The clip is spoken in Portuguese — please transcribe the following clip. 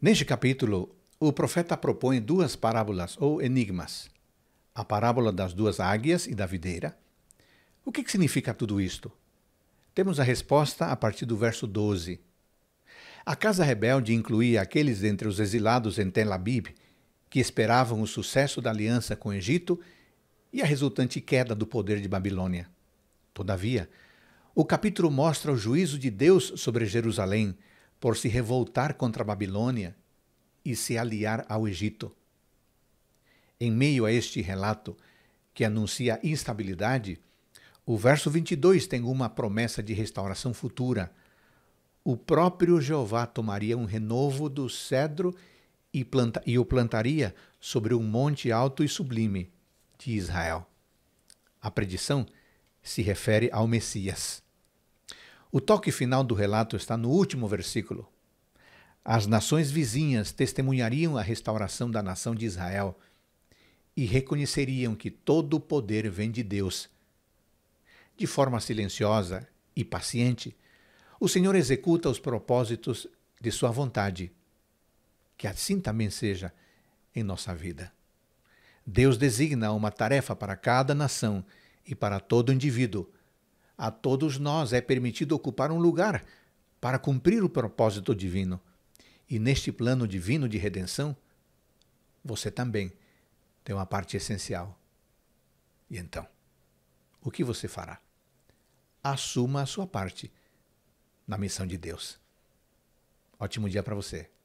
Neste capítulo, o profeta propõe duas parábolas ou enigmas: a parábola das duas águias e da videira. O que, significa tudo isto? Temos a resposta a partir do verso 12. A casa rebelde incluía aqueles dentre os exilados em Tel Aviv que esperavam o sucesso da aliança com o Egito e a resultante queda do poder de Babilônia. Todavia, o capítulo mostra o juízo de Deus sobre Jerusalém, por se revoltar contra a Babilônia e se aliar ao Egito. Em meio a este relato, que anuncia instabilidade, o verso 22 tem uma promessa de restauração futura. O próprio Jeová tomaria um renovo do cedro e, planta, e o plantaria sobre um monte alto e sublime de Israel. A predição se refere ao Messias. O toque final do relato está no último versículo. As nações vizinhas testemunhariam a restauração da nação de Israel e reconheceriam que todo o poder vem de Deus. De forma silenciosa e paciente, o Senhor executa os propósitos de Sua vontade. Que assim também seja em nossa vida. Deus designa uma tarefa para cada nação e para todo indivíduo a todos nós é permitido ocupar um lugar para cumprir o propósito divino. E neste plano divino de redenção, você também tem uma parte essencial. E então, o que você fará? Assuma a sua parte na missão de Deus. Ótimo dia para você.